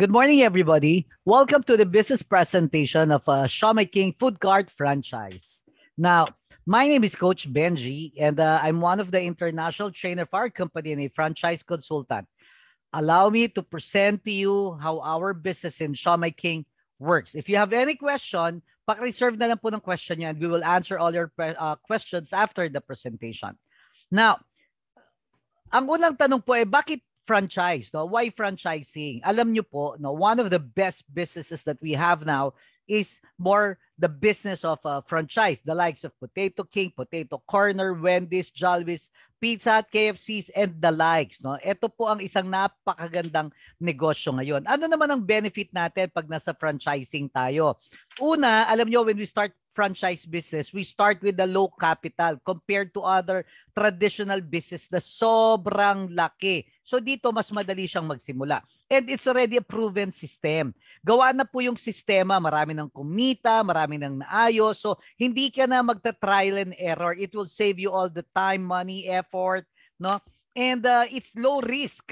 Good morning, everybody. Welcome to the business presentation of uh, a King Food Guard franchise. Now, my name is Coach Benji, and uh, I'm one of the international trainer for our company and a franchise consultant. Allow me to present to you how our business in Shama King works. If you have any question, pakireserve na lang po ng question niya, and we will answer all your uh, questions after the presentation. Now, ang unang tanong po ay eh, bakit franchise, no? Why franchising? Alam nyo po, no, one of the best businesses that we have now is more the business of a franchise, the likes of Potato King, Potato Corner, Wendy's, Jollibee's, Pizza Hut, KFCs, and the likes. No? Ito po ang isang napakagandang negosyo ngayon. Ano naman ang benefit natin pag nasa franchising tayo? Una, alam nyo, when we start franchise business, we start with the low capital compared to other traditional business na sobrang laki So dito mas madali siyang magsimula. And it's already a proven system. Gawa na po yung sistema, marami ng kumita, marami ng naayos. So hindi ka na magta-trial and error. It will save you all the time, money, effort, no? And uh, it's low risk.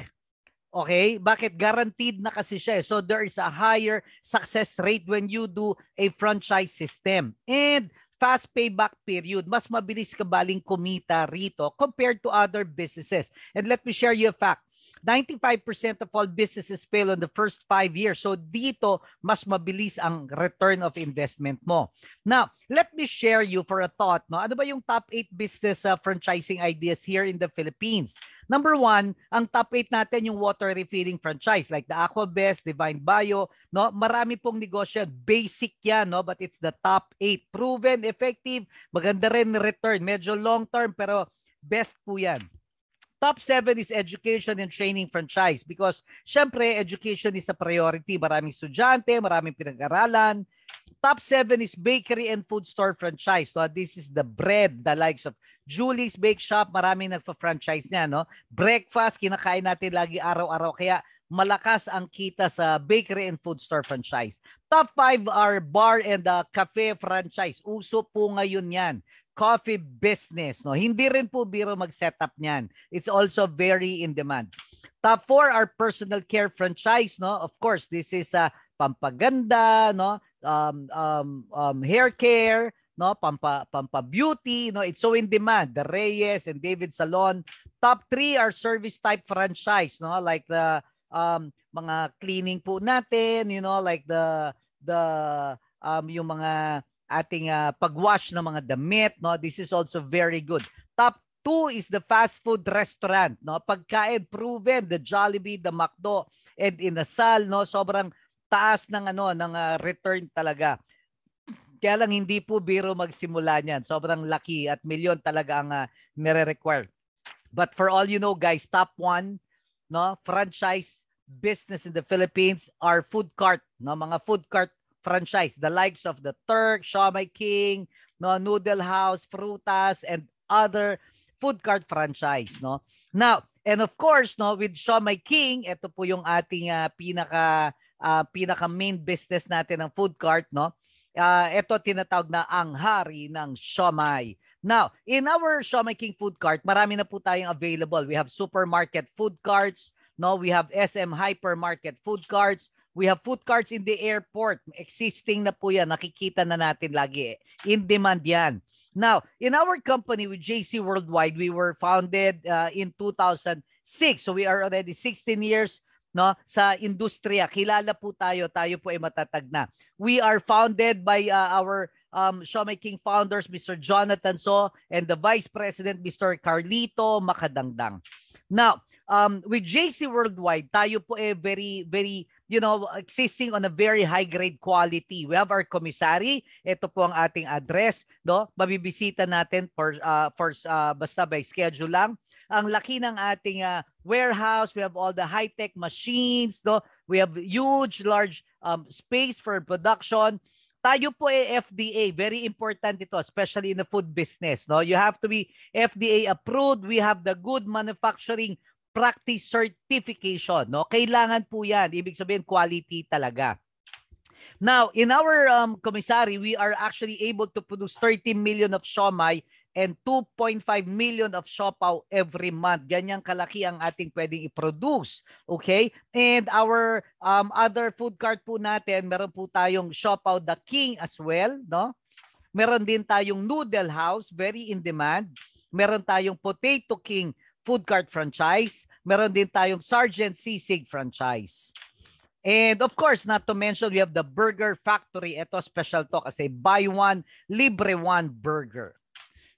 Okay? Bakit? Guaranteed na kasi siya. Eh. So there is a higher success rate when you do a franchise system. And fast payback period, mas mabilis ka baling kumita rito compared to other businesses. And let me share you a fact. 95% of all businesses fail in the first 5 years. So dito, mas mabilis ang return of investment mo. Now, let me share you for a thought. No? Ano ba yung top 8 business uh, franchising ideas here in the Philippines? Number one, ang top 8 natin yung water refilling franchise like the Aquabest, Divine Bio. No? Marami pong negosyo. Basic yan, no? but it's the top 8. Proven, effective, maganda rin return. Medyo long term pero best po yan. Top 7 is education and training franchise because syempre education is a priority. Maraming estudyante, maraming pinag-aralan. Top 7 is bakery and food store franchise. So this is the bread, the likes of Julie's Bake Shop, maraming nagfa-franchise niya, no? Breakfast, kinakain natin lagi araw-araw. Kaya malakas ang kita sa bakery and food store franchise. Top 5 are bar and uh, cafe franchise. Uso po ngayon yan coffee business. No? Hindi rin po biro mag-setup niyan. It's also very in demand. Top four are personal care franchise. No? Of course, this is uh, pampaganda, no? um, um, um, hair care, no pampa pampa beauty no it's so in demand the Reyes and David Salon top 3 are service type franchise no like the um mga cleaning po natin you know like the the um yung mga ating uh, pagwash ng mga damit no this is also very good top 2 is the fast food restaurant no pagkain proven the Jollibee the McDo and Inasal no sobrang taas ng ano ng uh, return talaga kaya lang hindi po biro magsimula niyan. Sobrang lucky at milyon talaga ang uh, nire-require. But for all you know guys, top one, no, franchise business in the Philippines are food cart, no, mga food cart franchise, the likes of the Turk, Shawmai King, no, Noodle House, Frutas, and other food cart franchise. No? Now, and of course, no, with Shawmai King, ito po yung ating uh, pinaka, uh, pinaka main business natin ng food cart. No? Uh, ah, ito tinatawag na ang hari ng Shawmai. Now, in our Shawmai King food cart, marami na po tayong available. We have supermarket food carts, no? We have SM hypermarket food carts. We have food carts in the airport. Existing na po yan. Nakikita na natin lagi. Eh. In demand yan. Now, in our company with JC Worldwide, we were founded uh, in 2006. So we are already 16 years no sa industriya. Kilala po tayo, tayo po ay matatag na. We are founded by uh, our um, Showmaking founders, Mr. Jonathan So, and the Vice President, Mr. Carlito Makadangdang. Now, um, with JC Worldwide, tayo po eh very, very, you know, existing on a very high grade quality. We have our commissary. Ito po ang ating address. No? Mabibisita natin for, uh, for uh, basta by schedule lang. Ang laki ng ating uh, warehouse. We have all the high-tech machines. No? We have huge, large um, space for production tayo po ay eh, FDA, very important ito, especially in the food business. No? You have to be FDA approved. We have the good manufacturing practice certification. No? Kailangan po yan. Ibig sabihin, quality talaga. Now, in our um, commissary, we are actually able to produce 30 million of siomay and 2.5 million of siopaw every month. Ganyang kalaki ang ating pwedeng i-produce. Okay? And our um, other food cart po natin, meron po tayong siopaw the king as well. No? Meron din tayong noodle house, very in demand. Meron tayong potato king food cart franchise. Meron din tayong Sergeant Sisig franchise. And of course, not to mention, we have the Burger Factory. Ito, special to kasi buy one, libre one burger.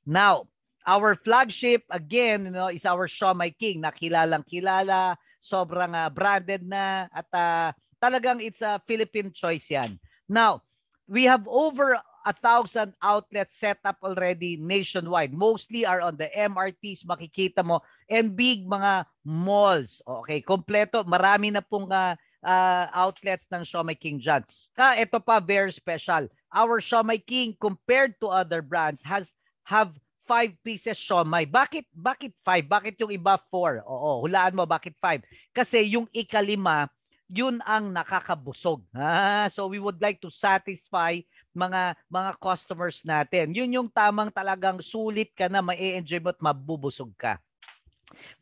Now, our flagship, again, you know, is our Shaw My King. Nakilalang kilala, sobrang uh, branded na, at uh, talagang it's a Philippine choice yan. Now, we have over a thousand outlet set up already nationwide. Mostly are on the MRTs, makikita mo, and big mga malls. Okay, kompleto. Marami na pong uh, uh, outlets ng Shomai King dyan. Ah, ito pa, very special. Our Shomai King, compared to other brands, has have five pieces siomay. Bakit bakit five? Bakit yung iba four? Oo, hulaan mo bakit five? Kasi yung ikalima, yun ang nakakabusog. Ah, so we would like to satisfy mga mga customers natin. Yun yung tamang talagang sulit ka na ma-enjoy mo at mabubusog ka.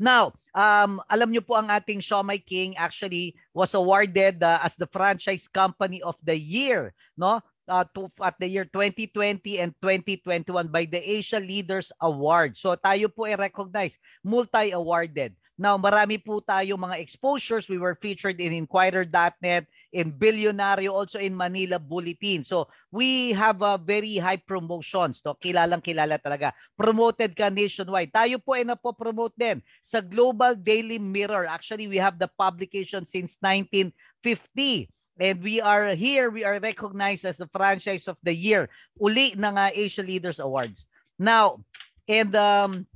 Now, um, alam nyo po ang ating Shomai King actually was awarded uh, as the franchise company of the year, no? Uh, to, at the year 2020 and 2021 by the Asia Leaders Award. So tayo po ay recognized, multi-awarded. Now, marami po tayong mga exposures. We were featured in Inquirer.net, in Billionario, also in Manila Bulletin. So, we have a very high promotions. No? Kilalang kilala talaga. Promoted ka nationwide. Tayo po ay napopromote din sa Global Daily Mirror. Actually, we have the publication since 1950. And we are here, we are recognized as the franchise of the year. Uli na nga Asia Leaders Awards. Now, and um,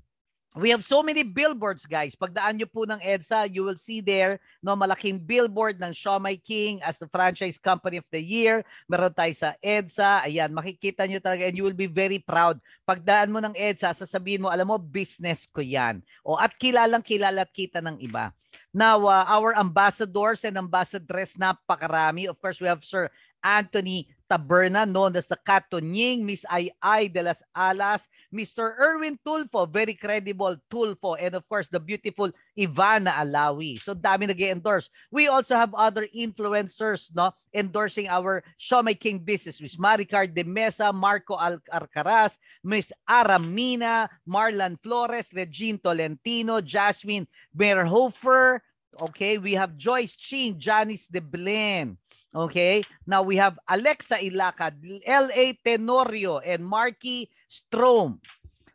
We have so many billboards, guys. Pagdaan nyo po ng EDSA, you will see there, no, malaking billboard ng Shomai King as the Franchise Company of the Year. Meron tayo sa EDSA. Ayan, makikita nyo talaga and you will be very proud. Pagdaan mo ng EDSA, sasabihin mo, alam mo, business ko yan. O, at kilalang kilala at kita ng iba. Now, uh, our ambassadors and ambassadress, napakarami. Of course, we have Sir Anthony Taberna, known as the Captain Miss Ai Ai de las Alas, Mr. Erwin Tulfo, very credible Tulfo, and of course, the beautiful Ivana Alawi. So dami nag endorse We also have other influencers no endorsing our showmaking King business, Miss Maricar de Mesa, Marco Al- Alcaraz, Miss Aramina, Marlan Flores, Regine Tolentino, Jasmine Merhofer, Okay, we have Joyce Ching, Janice De Blen, Okay? Now we have Alexa Ilacad, L.A. Tenorio, and Marky Strom.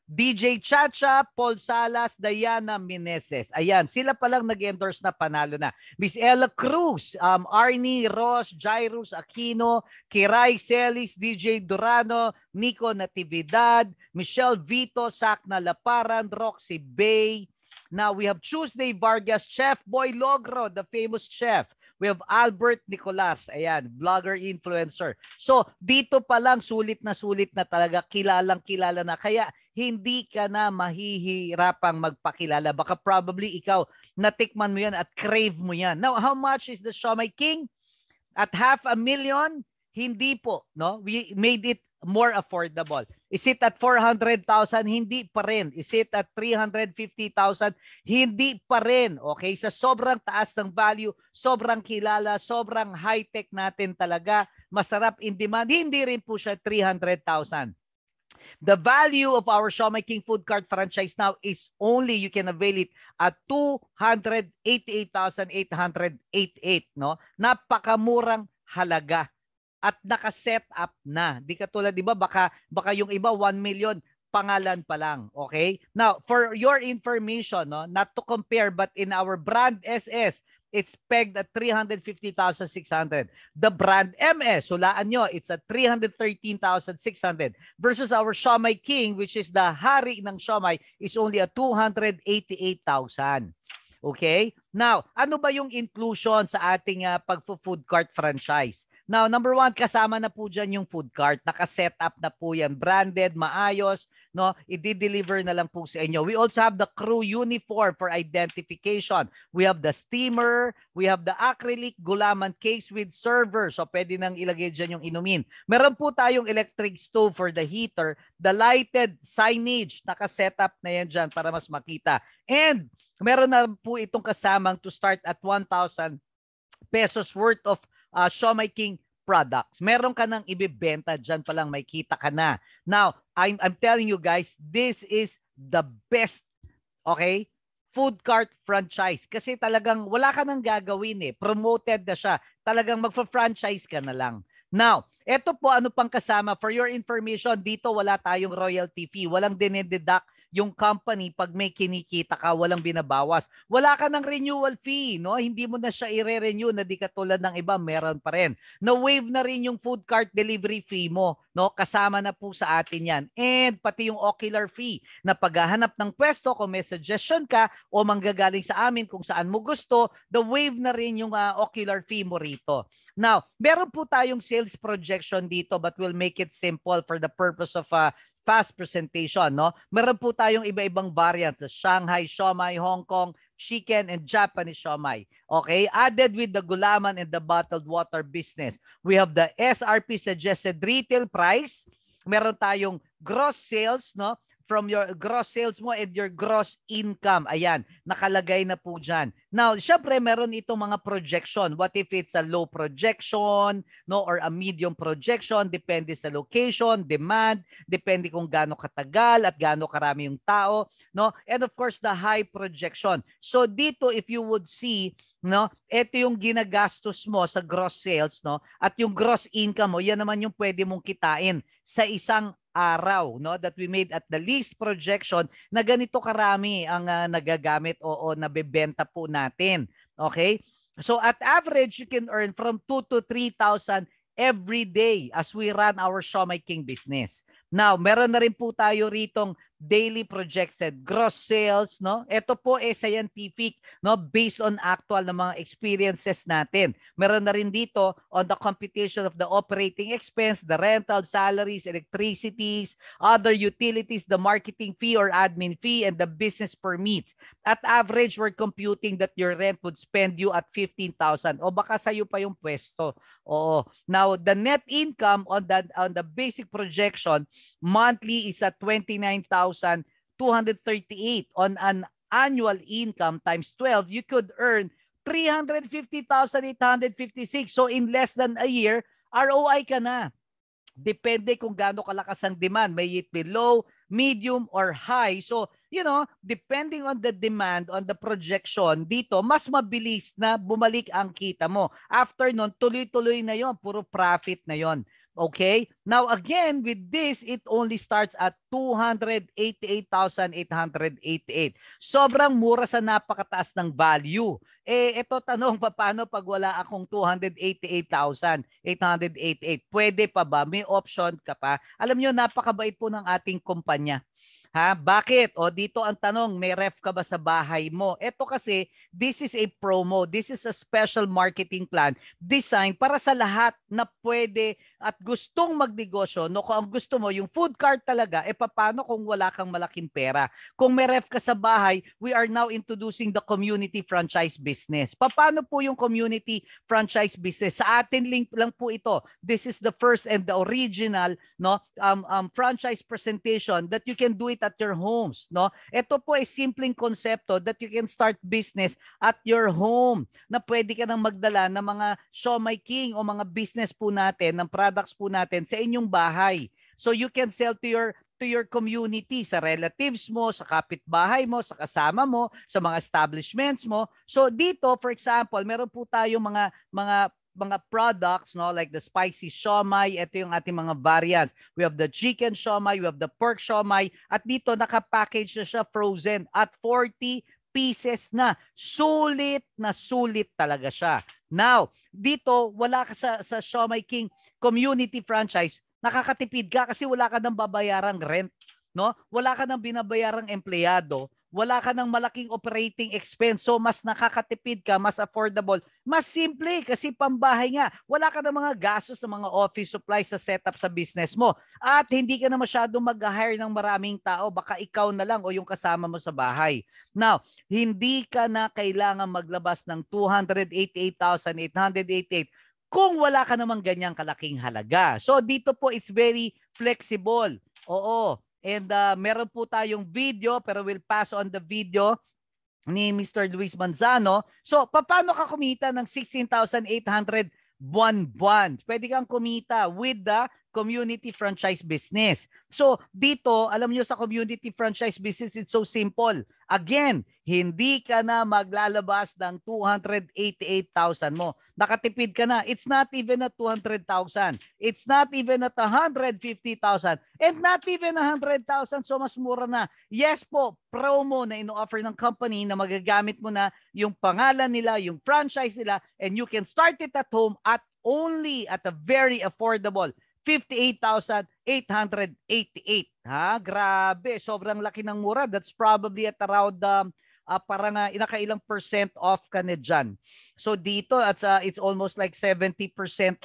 DJ Chacha, Paul Salas, Diana Meneses. Ayan, sila palang nag-endorse na panalo na. Miss Ella Cruz, um, Arnie Ross, Jairus Aquino, Kirai Celis, DJ Durano, Nico Natividad, Michelle Vito, Sakna Laparan, Roxy Bay. Now we have Tuesday Vargas, Chef Boy Logro, the famous chef. We have Albert Nicolas. Ayan, vlogger influencer. So, dito pa lang sulit na sulit na talaga kilalang kilala na. Kaya hindi ka na mahihirapang magpakilala. Baka probably ikaw natikman mo 'yan at crave mo 'yan. Now, how much is the Shomai King? At half a million? Hindi po, no? We made it more affordable. Is it at 400,000? Hindi pa rin. Is it at 350,000? Hindi pa rin. Okay, sa sobrang taas ng value, sobrang kilala, sobrang high-tech natin talaga, masarap in demand, hindi rin po siya 300,000. The value of our Shomai King Food Cart franchise now is only you can avail it at 288,888 no napakamurang halaga at naka-set up na. Di ka katulad, di ba, baka, baka yung iba 1 million, pangalan pa lang. Okay? Now, for your information, no, not to compare, but in our brand SS, it's pegged at 350,600. The brand MS, sulaan nyo, it's at 313,600 versus our Shomai King, which is the hari ng Shomai, is only at 288,000. Okay? Now, ano ba yung inclusion sa ating uh, ah, pagpo-food cart franchise? Now, number one, kasama na po dyan yung food cart. Naka-setup na po yan. Branded, maayos. No? I-deliver na lang po sa inyo. We also have the crew uniform for identification. We have the steamer. We have the acrylic gulaman case with server. So, pwede nang ilagay dyan yung inumin. Meron po tayong electric stove for the heater. The lighted signage. Naka-setup na yan dyan para mas makita. And meron na po itong kasamang to start at 1,000 pesos worth of uh, My King products. Meron ka nang ibebenta dyan pa lang, may kita ka na. Now, I'm, I'm telling you guys, this is the best, okay, food cart franchise. Kasi talagang wala ka nang gagawin eh. Promoted na siya. Talagang magfa-franchise ka na lang. Now, eto po ano pang kasama. For your information, dito wala tayong royalty fee. Walang dinededuct yung company pag may kinikita ka walang binabawas. Wala ka ng renewal fee, no? Hindi mo na siya i-renew na di katulad ng iba, meron pa rin. Na-waive na rin yung food cart delivery fee mo, no? Kasama na po sa atin 'yan. And pati yung ocular fee na paghahanap ng pwesto kung may suggestion ka o manggagaling sa amin kung saan mo gusto, the waive na rin yung uh, ocular fee mo rito. Now, meron po tayong sales projection dito but we'll make it simple for the purpose of uh, fast presentation, no? Meron po tayong iba-ibang variants, the Shanghai shomai, Hong Kong chicken and Japanese shomai. Okay? Added with the gulaman and the bottled water business. We have the SRP suggested retail price. Meron tayong gross sales, no? from your gross sales mo and your gross income. Ayan, nakalagay na po dyan. Now, syempre meron itong mga projection. What if it's a low projection, no, or a medium projection, depende sa location, demand, depende kung gaano katagal at gaano karami yung tao, no? And of course, the high projection. So dito if you would see no? Ito yung ginagastos mo sa gross sales, no? At yung gross income mo, yan naman yung pwede mong kitain sa isang araw no that we made at the least projection na ganito karami ang uh, nagagamit o, o nabebenta po natin. Okay? So at average you can earn from 2 to 3,000 every day as we run our Shomai King business. Now, meron na rin po tayo ritong daily projected gross sales, no? Ito po ay scientific, no? Based on actual na mga experiences natin. Meron na rin dito on the computation of the operating expense, the rental, salaries, electricities, other utilities, the marketing fee or admin fee, and the business permits. At average, we're computing that your rent would spend you at 15,000. O baka sa'yo pa yung pwesto. Oo. Now, the net income on the, on the basic projection monthly is at 29,238 on an annual income times 12 you could earn 350,856 so in less than a year ROI ka na depende kung gaano kalakas ang demand may it be low medium or high so you know depending on the demand on the projection dito mas mabilis na bumalik ang kita mo after noon tuloy-tuloy na yon puro profit na yon Okay? Now again, with this, it only starts at 288,888. Sobrang mura sa napakataas ng value. Eh, ito tanong, paano pag wala akong 288,888? Pwede pa ba? May option ka pa? Alam nyo, napakabait po ng ating kumpanya. Ha? Bakit? O dito ang tanong, may ref ka ba sa bahay mo? Ito kasi, this is a promo. This is a special marketing plan designed para sa lahat na pwede at gustong magnegosyo, no, kung ang gusto mo, yung food cart talaga, e eh, paano kung wala kang malaking pera? Kung may ref ka sa bahay, we are now introducing the community franchise business. Paano po yung community franchise business? Sa atin link lang po ito. This is the first and the original no um, um, franchise presentation that you can do it at your homes. no Ito po ay simpleng konsepto that you can start business at your home na pwede ka nang magdala ng mga show my King o mga business po natin ng products po natin sa inyong bahay. So you can sell to your to your community, sa relatives mo, sa kapitbahay mo, sa kasama mo, sa mga establishments mo. So dito, for example, meron po tayo mga mga mga products no like the spicy shomai ito yung ating mga variants we have the chicken shomai we have the pork shomai at dito naka-package na siya frozen at 40 pieces na. Sulit na sulit talaga siya. Now, dito, wala ka sa, sa Shomai King community franchise, nakakatipid ka kasi wala ka nang babayarang rent. No? Wala ka nang binabayarang empleyado wala ka ng malaking operating expense. So, mas nakakatipid ka, mas affordable. Mas simple kasi pambahay nga. Wala ka ng mga gastos ng mga office supplies sa setup sa business mo. At hindi ka na masyadong mag-hire ng maraming tao. Baka ikaw na lang o yung kasama mo sa bahay. Now, hindi ka na kailangan maglabas ng 288,888 kung wala ka namang ganyang kalaking halaga. So dito po it's very flexible. Oo, And uh, meron po tayong video pero we'll pass on the video ni Mr. Luis Manzano. So, paano ka kumita ng 16,800 buwan-buwan? Pwede kang kumita with the community franchise business. So dito, alam nyo sa community franchise business, it's so simple. Again, hindi ka na maglalabas ng 288,000 mo. Nakatipid ka na. It's not even at 200,000. It's not even at 150,000. And not even 100,000. So mas mura na. Yes po, promo na ino-offer ng company na magagamit mo na yung pangalan nila, yung franchise nila, and you can start it at home at only at a very affordable 58,888. Ha? Grabe, sobrang laki ng mura. That's probably at around um, uh, ah, parang uh, inakailang percent off ka na dyan. So dito, at sa, it's almost like 70%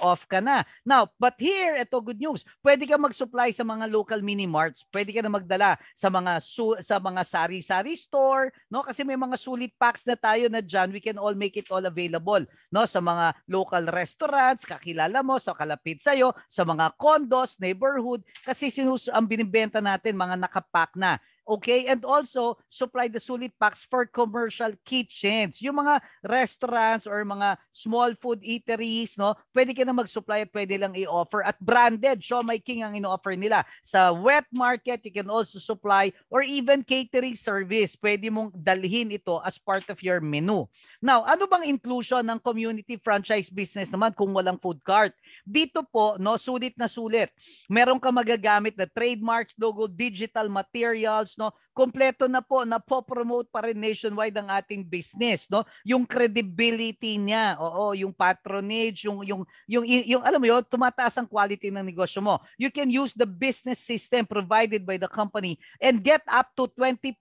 off ka na. Now, but here, ito good news. Pwede ka mag-supply sa mga local mini-marts. Pwede ka na magdala sa mga su- sa mga sari-sari store, no? Kasi may mga sulit packs na tayo na dyan. We can all make it all available, no? Sa mga local restaurants, kakilala mo, sa kalapit sa'yo, sa mga condos, neighborhood. Kasi sinus- ang binibenta natin, mga nakapack na Okay? And also, supply the sulit packs for commercial kitchens. Yung mga restaurants or mga small food eateries, no? Pwede ka na mag-supply at pwede lang i-offer. At branded, Shomai King ang in-offer nila. Sa wet market, you can also supply or even catering service. Pwede mong dalhin ito as part of your menu. Now, ano bang inclusion ng community franchise business naman kung walang food cart? Dito po, no, sulit na sulit. Meron ka magagamit na trademarks, logo, digital materials, no? Kompleto na po na po promote pa rin nationwide ang ating business, no? Yung credibility niya, oo, yung patronage, yung yung yung yung alam mo yun, tumataas ang quality ng negosyo mo. You can use the business system provided by the company and get up to 20%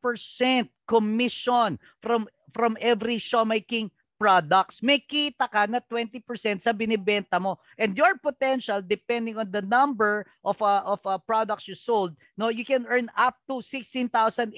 commission from from every showmaking products, may kita ka na 20% sa binibenta mo. And your potential, depending on the number of, uh, of uh, products you sold, no, you can earn up to 16,800.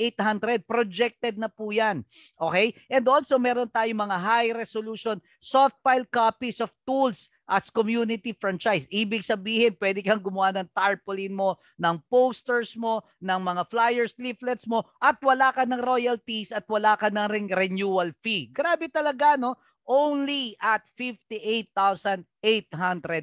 Projected na po yan. Okay? And also, meron tayong mga high resolution soft file copies of tools as community franchise. Ibig sabihin, pwede kang gumawa ng tarpaulin mo, ng posters mo, ng mga flyers, leaflets mo, at wala ka ng royalties at wala ka ng renewal fee. Grabe talaga, no? Only at 58,888.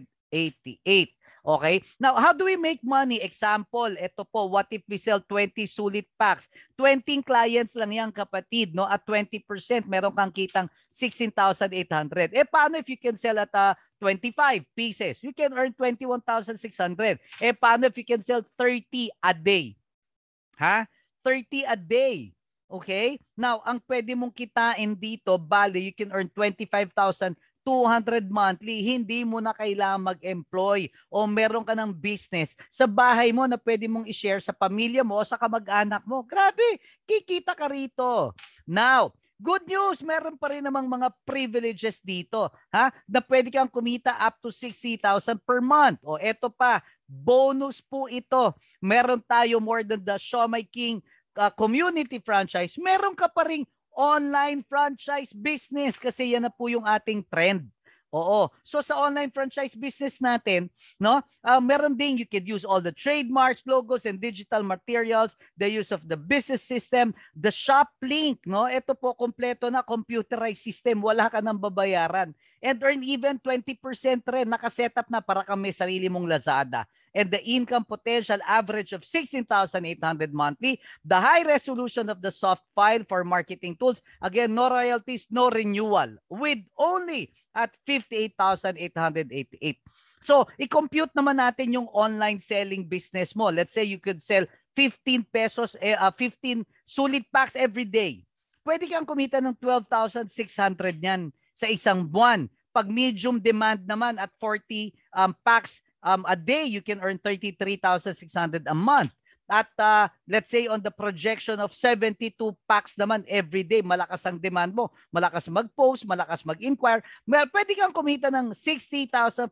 Okay? Now, how do we make money? Example, ito po, what if we sell 20 sulit packs? 20 clients lang yan, kapatid, no? At 20%, meron kang kitang 16,800. Eh, paano if you can sell at uh, 25 pieces. You can earn 21,600. Eh, paano if you can sell 30 a day? Ha? 30 a day. Okay? Now, ang pwede mong kitain dito, bali, you can earn 25,200 monthly, hindi mo na kailangan mag-employ o meron ka ng business sa bahay mo na pwede mong i-share sa pamilya mo o sa kamag-anak mo. Grabe, kikita ka rito. Now, Good news, meron pa rin namang mga privileges dito, ha? Na pwede kang kumita up to 60,000 per month. O eto pa, bonus po ito. Meron tayo more than the Shomai King uh, community franchise. Meron ka pa ring online franchise business kasi yan na po yung ating trend. Oo. So sa online franchise business natin, no? Uh, meron ding you could use all the trademarks, logos and digital materials, the use of the business system, the shop link, no? Ito po kompleto na computerized system, wala ka nang babayaran. And earn even 20% rin nakaset up na para kami sarili mong Lazada and the income potential average of 16,800 monthly, the high resolution of the soft file for marketing tools, again, no royalties, no renewal, with only at 58,888. So, i-compute naman natin yung online selling business mo. Let's say you could sell 15 pesos, uh, eh, 15 ah, sulit packs every day. Pwede kang kumita ng 12,600 niyan sa isang buwan. Pag medium demand naman at 40 um, packs um, a day, you can earn 33,600 a month. At uh, let's say on the projection of 72 packs naman every day, malakas ang demand mo. Malakas mag-post, malakas mag-inquire. Well, pwede kang kumita ng 60,480.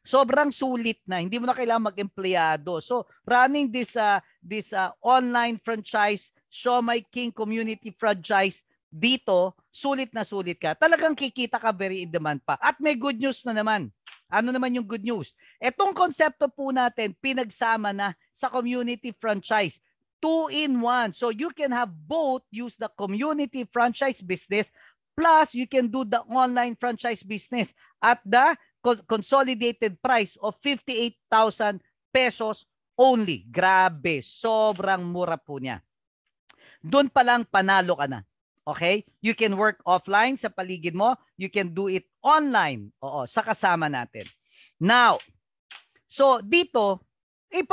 Sobrang sulit na. Hindi mo na kailangan mag-empleyado. So, running this uh, this uh, online franchise, Show My King Community Franchise, dito, sulit na sulit ka. Talagang kikita ka very in demand pa. At may good news na naman ano naman yung good news? Etong konsepto po natin, pinagsama na sa community franchise. Two in one. So you can have both use the community franchise business plus you can do the online franchise business at the consolidated price of 58,000 pesos only. Grabe, sobrang mura po niya. Doon pa lang panalo ka na. Okay? You can work offline sa paligid mo. You can do it online. Oo, sa kasama natin. Now, so dito, eh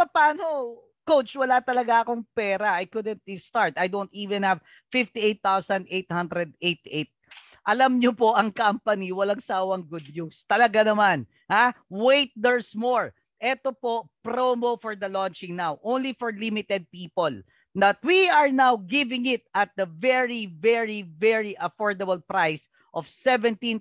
coach, wala talaga akong pera. I couldn't start. I don't even have 58,888. Alam nyo po, ang company, walang sawang good news. Talaga naman. Ha? Wait, there's more. Ito po, promo for the launching now. Only for limited people. That we are now giving it at the very, very, very affordable price of 17,000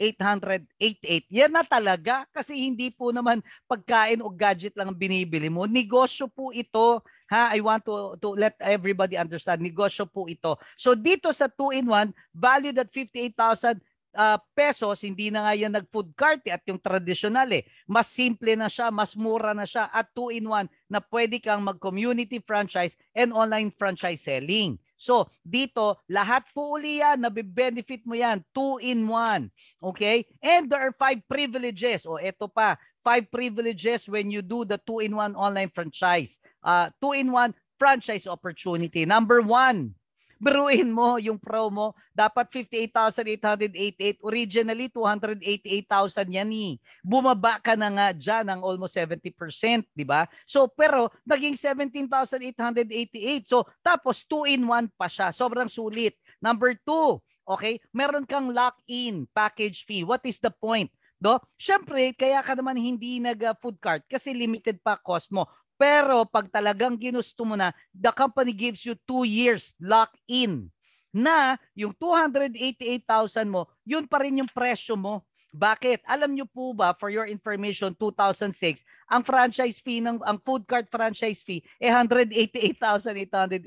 888. Yan na talaga kasi hindi po naman pagkain o gadget lang ang binibili mo. Negosyo po ito. Ha, I want to to let everybody understand. Negosyo po ito. So dito sa 2-in-1, valued at 58,000 uh, ah, pesos, hindi na nga yan nag-food cart eh, at yung traditional eh. Mas simple na siya, mas mura na siya at 2-in-1 na pwede kang mag-community franchise and online franchise selling. So, dito, lahat po uli yan, nabibenefit mo yan. Two in one. Okay? And there are five privileges. O, eto pa. Five privileges when you do the two-in-one online franchise. Uh, ah, two-in-one franchise opportunity. Number one, bruin mo yung promo. Dapat 58,888. Originally, 288,000 yan eh. Bumaba ka na nga dyan ng almost 70%, di ba? So, pero naging 17,888. So, tapos 2-in-1 pa siya. Sobrang sulit. Number 2, okay, meron kang lock-in package fee. What is the point? Do? Siyempre, kaya ka naman hindi nag-food ah, cart kasi limited pa cost mo. Pero pag talagang ginusto mo na, the company gives you 2 years lock-in na yung 288,000 mo, yun pa rin yung presyo mo. Bakit? Alam nyo po ba, for your information, 2006, ang franchise fee, ng, ang food cart franchise fee, eh 188,888.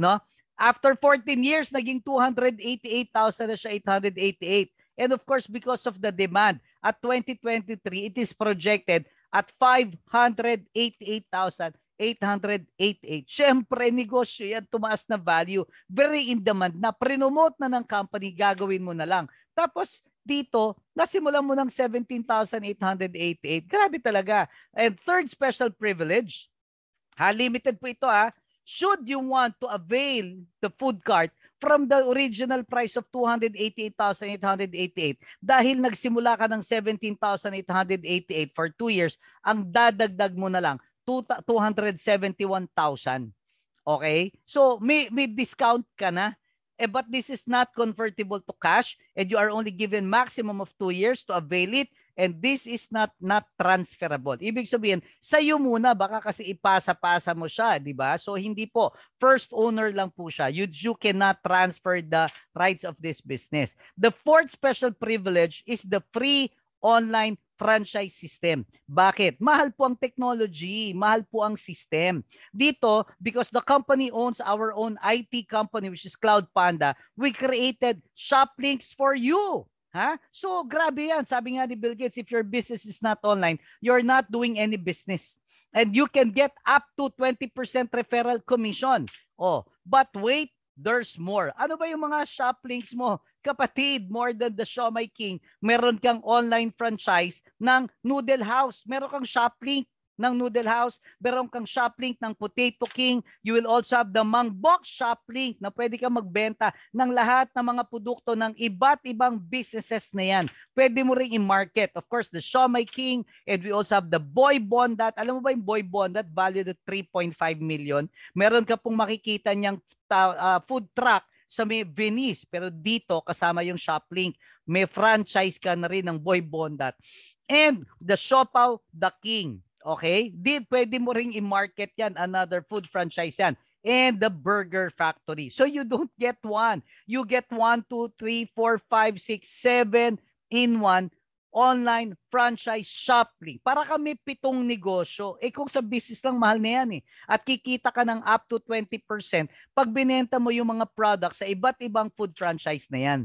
No? After 14 years, naging 288,000 na siya, 888. And of course, because of the demand, at 2023, it is projected at 588,888. Siyempre, negosyo yan, tumaas na value. Very in demand na. Prinomote na ng company, gagawin mo na lang. Tapos, dito, nasimulan mo ng 17,888. Grabe talaga. And third special privilege, ha, limited po ito ha, should you want to avail the food cart, from the original price of 288,888 dahil nagsimula ka ng 17,888 for 2 years, ang dadagdag mo na lang 271,000. Okay? So may may discount ka na. Eh, but this is not convertible to cash and you are only given maximum of 2 years to avail it And this is not not transferable. Ibig sabihin, sa iyo muna baka kasi ipasa-pasa mo siya, 'di ba? So hindi po first owner lang po siya. You, you cannot transfer the rights of this business. The fourth special privilege is the free online franchise system. Bakit? Mahal po ang technology, mahal po ang system. Dito, because the company owns our own IT company which is Cloud Panda, we created shop links for you. Ha? So, grabe yan. Sabi nga ni Bill Gates, if your business is not online, you're not doing any business. And you can get up to 20% referral commission. Oh, but wait, there's more. Ano ba yung mga shop links mo? Kapatid, more than the show my King, meron kang online franchise ng Noodle House. Meron kang shop link ng Noodle House. Meron kang shop link ng Potato King. You will also have the Box shop link na pwede kang magbenta ng lahat ng mga produkto ng iba't ibang businesses na yan. Pwede mo ring i-market. Of course, the Shomai King and we also have the Boy Bondat. Alam mo ba yung Boy Bondat valued at 3.5 million? Meron ka pong makikita niyang uh, food truck sa may Venice pero dito kasama yung shop link. may franchise ka na rin ng Boy Bondat and the Shopaw the King Okay? Di, pwede mo ring i-market yan. Another food franchise yan. And the burger factory. So you don't get one. You get one, two, three, four, five, six, seven in one online franchise shop Para kami pitong negosyo. Eh kung sa business lang, mahal na yan eh. At kikita ka ng up to 20% pag binenta mo yung mga products sa iba't ibang food franchise na yan.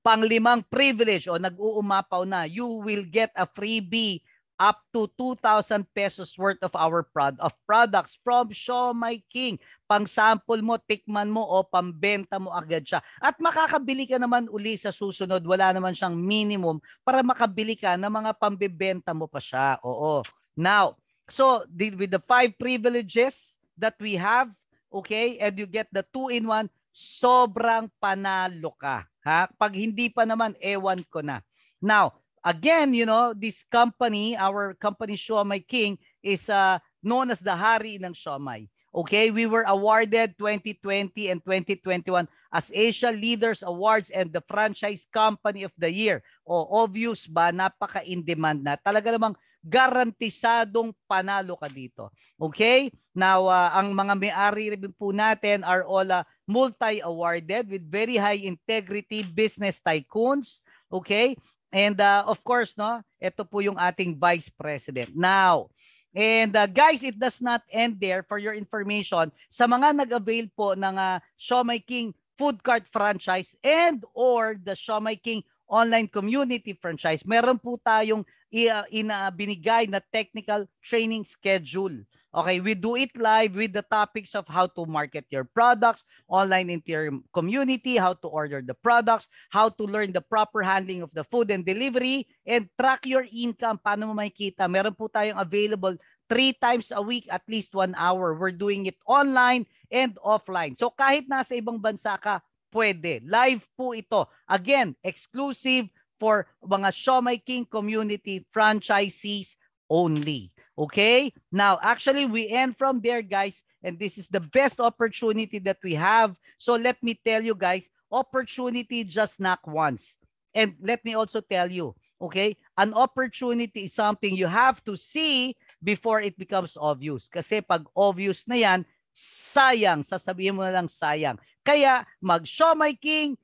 Panglimang privilege o nag-uumapaw na, you will get a freebie up to 2,000 pesos worth of our prod of products from Show My King. Pang sample mo, tikman mo o pambenta mo agad siya. At makakabili ka naman uli sa susunod. Wala naman siyang minimum para makabili ka ng mga pambebenta mo pa siya. Oo. Now, so with the five privileges that we have, okay, and you get the two-in-one, sobrang panalo ka. Ha? Pag hindi pa naman, ewan ko na. Now, again, you know, this company, our company Shomai King is uh, known as the Hari ng Shomai. Okay, we were awarded 2020 and 2021 as Asia Leaders Awards and the Franchise Company of the Year. O obvious ba, napaka-in-demand na. Talaga namang garantisadong panalo ka dito. Okay? Now, uh, ang mga may-ari rin po natin are all uh, multi-awarded with very high integrity business tycoons. Okay? And uh, of course, no, ito po yung ating Vice President. Now, And uh, guys, it does not end there for your information. Sa mga nag-avail po ng uh, Shomai King food cart franchise and or the Shomai King online community franchise, meron po tayong i- uh, binigay na technical training schedule Okay, we do it live with the topics of how to market your products, online interior community, how to order the products, how to learn the proper handling of the food and delivery, and track your income. Paano mo makikita? Meron po tayong available three times a week, at least one hour. We're doing it online and offline. So kahit nasa ibang bansa ka, pwede. Live po ito. Again, exclusive for mga Shomai King community franchisees only. Okay? Now, actually, we end from there, guys. And this is the best opportunity that we have. So let me tell you, guys, opportunity just knock once. And let me also tell you, okay, an opportunity is something you have to see before it becomes obvious. Kasi pag obvious na yan, sayang. Sasabihin mo na lang sayang. Kaya mag-show my king,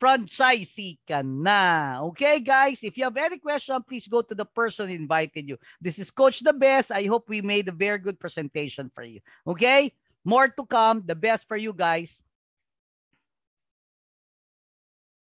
franchisee ka na. Okay, guys? If you have any question, please go to the person invited you. This is Coach the Best. I hope we made a very good presentation for you. Okay? More to come. The best for you guys.